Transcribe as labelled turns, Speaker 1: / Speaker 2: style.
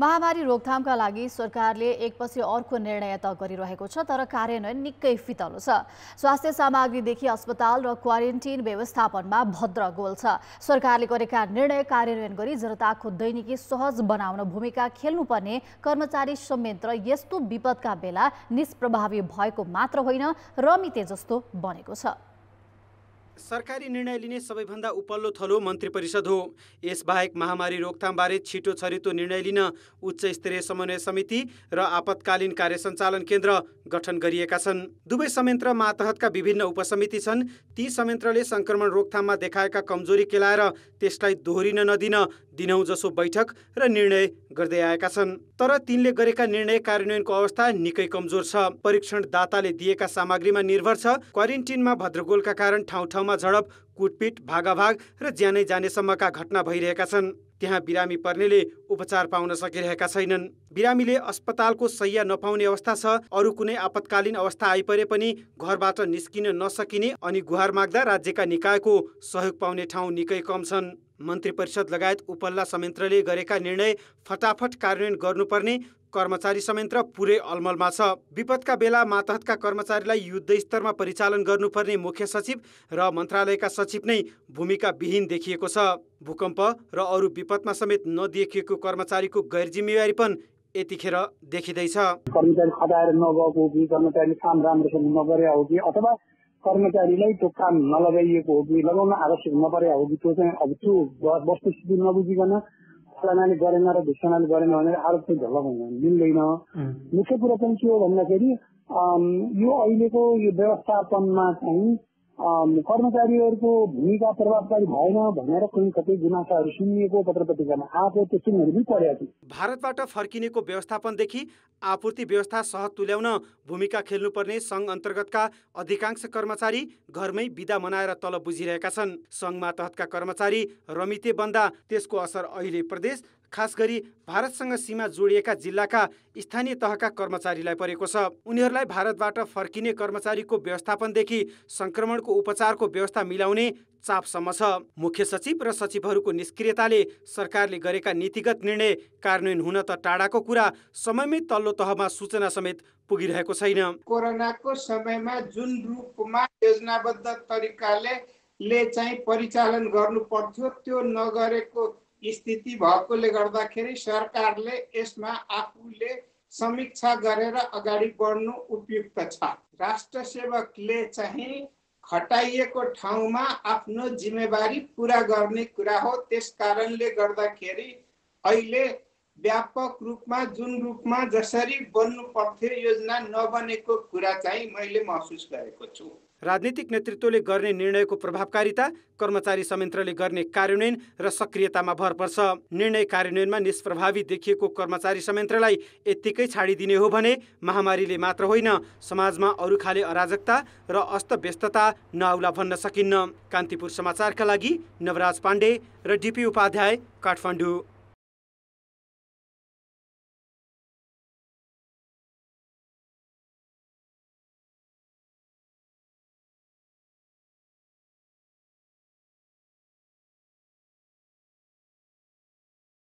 Speaker 1: महामारी रोकथामका लागि सरकारले एकपछि अर्को निर्णय त गरिरहेको छ तर कार्यान्वयन निकै फितलो छ स्वास्थ्य सामग्रीदेखि अस्पताल र क्वारेन्टिन व्यवस्थापनमा भद्र गोल छ सरकारले गरेका निर्णय कार्यान्वयन गरी जनताको दैनिकी सहज बनाउन भूमिका खेल्नुपर्ने कर्मचारी संयन्त्र यस्तो विपदका बेला निष्प्रभावी भएको मात्र होइन रमिते जस्तो बनेको छ
Speaker 2: सरकारी निर्णय लिने सबैभन्दा उपल्लो थलो मन्त्री परिषद हो यसबाहेक महामारी रोकथामबारे छिटो छरितो निर्णय लिन उच्च स्तरीय समन्वय समिति र आपतकालीन कार्य सञ्चालन केन्द्र गठन गरिएका छन् दुवै संयन्त्र मातहतका विभिन्न उपसमिति छन् ती संयन्त्रले सङ्क्रमण रोकथाममा देखाएका कमजोरी केलाएर त्यसलाई दोहोरिन नदिन जसो बैठक र निर्णय गर्दै आएका छन् तर तिनले गरेका निर्णय कार्यान्वयनको अवस्था निकै कमजोर छ परीक्षण दाताले दिएका सामग्रीमा निर्भर छ क्वारेन्टिनमा भद्रगोलका कारण ठाउँ ठाउँमा झडप कुटपिट भागाभाग र ज्यानै जानेसम्मका घटना भइरहेका छन् त्यहाँ बिरामी पर्नेले उपचार पाउन सकिरहेका छैनन् बिरामीले अस्पतालको सय्या नपाउने अवस्था छ अरू कुनै आपतकालीन अवस्था आइपरे पनि घरबाट निस्किन नसकिने अनि गुहार माग्दा राज्यका निकायको सहयोग पाउने ठाउँ निकै कम छन् मन्त्री परिषद लगायत उपल्ला संयन्त्रले गरेका निर्णय फटाफट कार्यान्वयन गर्नुपर्ने कर्मचारी संयन्त्र पुरै अलमलमा छ विपदका बेला मातहतका कर्मचारीलाई युद्ध स्तरमा परिचालन गर्नुपर्ने मुख्य सचिव र मन्त्रालयका सचिव नै भूमिका विहीन देखिएको छ भूकम्प र अरू विपदमा समेत नदेखिएको कर्मचारीको गैर जिम्मेवारी पनि यतिखेर देखिँदैछ
Speaker 3: कर्मचारी खटाएर नगएको कि कर्मचारीले काम राम्रोसँग नगरे हो कि अथवा कर्मचारीलाई त्यो काम नलगाइएको हो कि लगाउन आवश्यक नपरेको हो कि त्यो चाहिँ अब त्यो वस्तुस्थिति नबुझिकन फलानाले गरेन र ढिसानाले गरेन भनेर आरोप चाहिँ झलक हुन मिल्दैन मुख्य कुरो चाहिँ के हो भन्दाखेरि यो अहिलेको यो व्यवस्थापनमा चाहिँ कर्मचारीहरूको भूमिका प्रभावकारी भएन भनेर कुनै कतै गुनासाहरू सुनिएको पत्र पत्रिकामा आएको त्यो चिन्हहरू पनि परेको थियो
Speaker 2: भारतबाट फर्किनेको व्यवस्थापनदेखि आपूर्ति व्यवस्था सह तुल्याउन भूमिका खेल्नुपर्ने सङ्घ अन्तर्गतका अधिकांश कर्मचारी घरमै बिदा मनाएर तल बुझिरहेका छन् सङ्घमा तहतका कर्मचारी रमिते बन्दा त्यसको असर अहिले प्रदेश खास गरी भारतसँग सीमा जोडिएका जिल्लाका स्थानीय तहका कर्मचारीलाई परेको छ उनीहरूलाई भारतबाट फर्किने कर्मचारीको व्यवस्थापनदेखि संक्रमणको उपचारको व्यवस्था मिलाउने चापसम्म छ मुख्य सचिव र सचिवहरूको निष्क्रियताले सरकारले गरेका नीतिगत निर्णय कार्यान्वयन हुन त टाढाको कुरा समयमै तल्लो तहमा सूचना समेत पुगिरहेको छैन
Speaker 1: कोरोनाको समयमा जुन रूपमा योजनाबद्ध तरिकाले ले चाहिँ परिचालन गर्नु पर्थ्यो त्यो नगरेको स्थिति भएकोले गर्दाखेरि सरकारले यसमा आफूले समीक्षा गरेर अगाडि बढ्नु उपयुक्त छ राष्ट्र सेवकले चाहिँ खटाइएको ठाउँमा आफ्नो जिम्मेवारी पुरा गर्ने कुरा हो त्यस कारणले गर्दाखेरि अहिले व्यापक रूपमा जुन रूपमा जसरी बन्नु पर्थ्यो योजना नबनेको कुरा चाहिँ मैले महसुस गरेको छु
Speaker 2: राजनीतिक नेतृत्वले गर्ने निर्णयको प्रभावकारिता कर्मचारी संयन्त्रले गर्ने कार्यान्वयन र सक्रियतामा भर पर्छ निर्णय कार्यान्वयनमा निष्प्रभावी देखिएको कर्मचारी संयन्त्रलाई यत्तिकै छाडिदिने हो भने महामारीले मात्र होइन समाजमा अरू खाले अराजकता र अस्तव्यस्तता नआउला भन्न सकिन्न कान्तिपुर समाचारका लागि नवराज पाण्डे र डिपी उपाध्याय काठमाडौँ